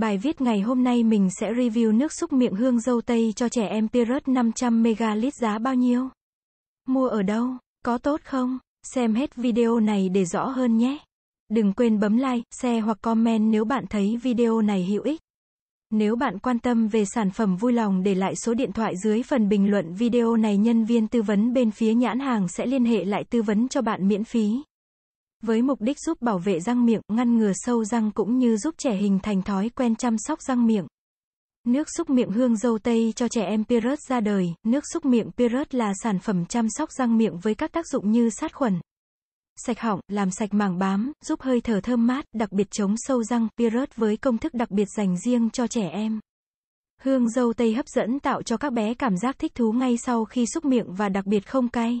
Bài viết ngày hôm nay mình sẽ review nước xúc miệng hương dâu tây cho trẻ em Pirate 500 ml giá bao nhiêu? Mua ở đâu? Có tốt không? Xem hết video này để rõ hơn nhé. Đừng quên bấm like, share hoặc comment nếu bạn thấy video này hữu ích. Nếu bạn quan tâm về sản phẩm vui lòng để lại số điện thoại dưới phần bình luận video này nhân viên tư vấn bên phía nhãn hàng sẽ liên hệ lại tư vấn cho bạn miễn phí với mục đích giúp bảo vệ răng miệng, ngăn ngừa sâu răng cũng như giúp trẻ hình thành thói quen chăm sóc răng miệng. Nước xúc miệng hương dâu tây cho trẻ em Pirate ra đời, nước xúc miệng Pirate là sản phẩm chăm sóc răng miệng với các tác dụng như sát khuẩn, sạch họng, làm sạch màng bám, giúp hơi thở thơm mát, đặc biệt chống sâu răng, Pirate với công thức đặc biệt dành riêng cho trẻ em. Hương dâu tây hấp dẫn tạo cho các bé cảm giác thích thú ngay sau khi xúc miệng và đặc biệt không cay.